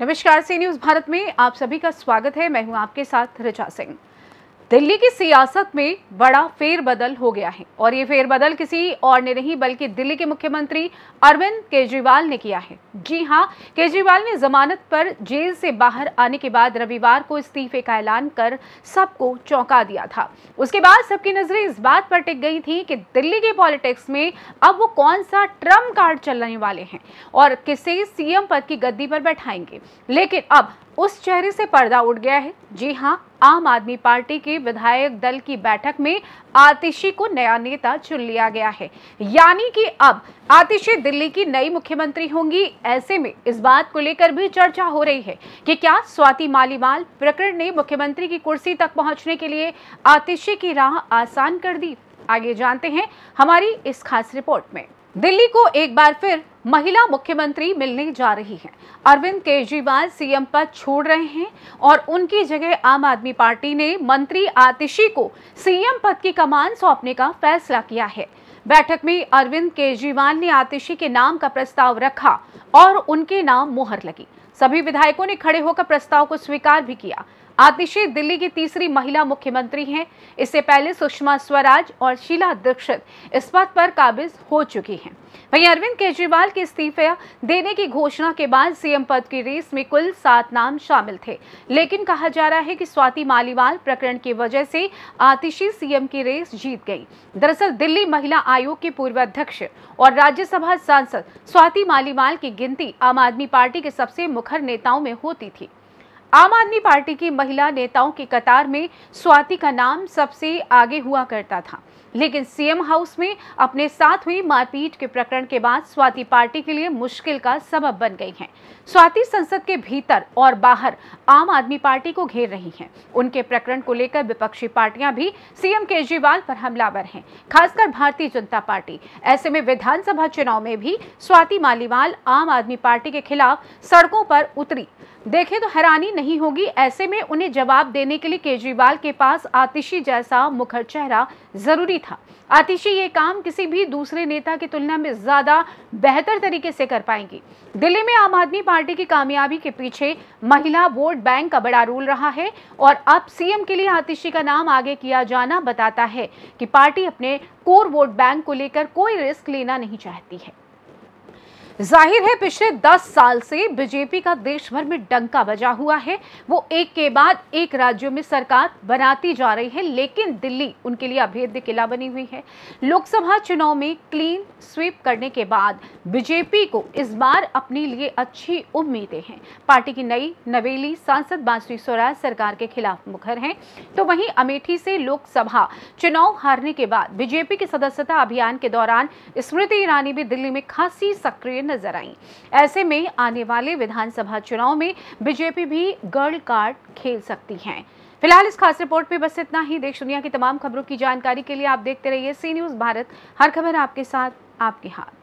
नमस्कार सी न्यूज भारत में आप सभी का स्वागत है मैं हूं आपके साथ रिचा सिंह दिल्ली की सियासत में बड़ा फेरबदल हो गया है और ये फेरबदल किसी और ने नहीं बल्कि दिल्ली के मुख्यमंत्री अरविंद केजरीवाल ने किया है जी हाँ केजरीवाल ने जमानत पर जेल से बाहर आने के बाद रविवार को इस्तीफे का ऐलान कर सबको चौंका दिया था उसके बाद सबकी नजरें इस बात पर टिक गई थी कि दिल्ली के पॉलिटिक्स में अब वो कौन सा ट्रम्प कार्ड चलने वाले हैं और किसे सीएम पद की गद्दी पर बैठाएंगे लेकिन अब उस चेहरे से पर्दा उठ गया है जी हाँ आम आदमी पार्टी के विधायक दल की बैठक में आतिशी को नया नेता चुन लिया गया है यानी कि अब आतिशी दिल्ली की नई मुख्यमंत्री होंगी ऐसे में इस बात को लेकर भी चर्चा हो रही है कि क्या स्वाति मालीवाल प्रकरण ने मुख्यमंत्री की कुर्सी तक पहुंचने के लिए आतिशी की राह आसान कर दी आगे जानते हैं हमारी इस खास रिपोर्ट में दिल्ली को एक बार फिर महिला मुख्यमंत्री मिलने जा रही हैं अरविंद केजरीवाल सीएम पद छोड़ रहे हैं और उनकी जगह आम आदमी पार्टी ने मंत्री आतिशी को सीएम पद की कमान सौंपने का फैसला किया है बैठक में अरविंद केजरीवाल ने आतिशी के नाम का प्रस्ताव रखा और उनके नाम मोहर लगी सभी विधायकों ने खड़े होकर प्रस्ताव को स्वीकार भी किया आतिशी दिल्ली की तीसरी महिला मुख्यमंत्री हैं इससे पहले सुषमा स्वराज और शीला दीक्षित इस पद पर काबिज हो चुकी हैं वहीं अरविंद केजरीवाल के इस्तीफा देने की घोषणा के बाद सीएम पद की रेस में कुल सात नाम शामिल थे लेकिन कहा जा रहा है कि स्वाति मालीवाल प्रकरण की वजह से आतिशी सीएम की रेस जीत गई दरअसल दिल्ली महिला आयोग के पूर्व अध्यक्ष और राज्यसभा सांसद स्वाति मालीवाल की गिनती आम आदमी पार्टी के सबसे मुखर नेताओं में होती थी आम आदमी पार्टी की महिला नेताओं की कतार में स्वाति का नाम सबसे आगे हुआ करता था लेकिन सीएम हाउस में अपने साथ हुई मारपीट के प्रकरण के बाद स्वाति पार्टी के लिए मुश्किल का सबब बन गई हैं स्वाति संसद के भीतर और बाहर आम आदमी पार्टी को घेर रही हैं उनके प्रकरण को लेकर विपक्षी पार्टियां भी सीएम केजरीवाल पर हमलावर हैं खासकर भारतीय जनता पार्टी ऐसे में विधानसभा चुनाव में भी स्वाति मालीवाल आम आदमी पार्टी के खिलाफ सड़कों पर उतरी देखें तो हैरानी नहीं होगी ऐसे में उन्हें जवाब देने के लिए केजरीवाल के पास आतिशी जैसा मुखर चेहरा जरूरी था आतिशी ये काम किसी भी दूसरे नेता की तुलना में ज़्यादा बेहतर तरीके से कर पाएंगी दिल्ली में आम आदमी पार्टी की कामयाबी के पीछे महिला वोट बैंक का बड़ा रोल रहा है और अब सीएम के लिए आतिशी का नाम आगे किया जाना बताता है कि पार्टी अपने कोर वोट बैंक को लेकर कोई रिस्क लेना नहीं चाहती है जाहिर है पिछले 10 साल से बीजेपी का देश भर में डंका बजा हुआ है वो एक के बाद एक राज्यों में सरकार बनाती जा रही है लेकिन दिल्ली उनके लिए अभेद्य किला बनी हुई है लोकसभा चुनाव में क्लीन स्वीप करने के बाद बीजेपी को इस बार अपने लिए अच्छी उम्मीदें हैं पार्टी की नई नवेली सांसद बांसुरी स्वराज सरकार के खिलाफ मुखर है तो वहीं अमेठी से लोकसभा चुनाव हारने के बाद बीजेपी की सदस्यता अभियान के दौरान स्मृति ईरानी भी दिल्ली में खासी सक्रिय नजर आई ऐसे में आने वाले विधानसभा चुनाव में बीजेपी भी गर्ल कार्ड खेल सकती है फिलहाल इस खास रिपोर्ट में बस इतना ही देश दुनिया की तमाम खबरों की जानकारी के लिए आप देखते रहिए सी न्यूज़ भारत हर खबर आपके साथ आपके हाथ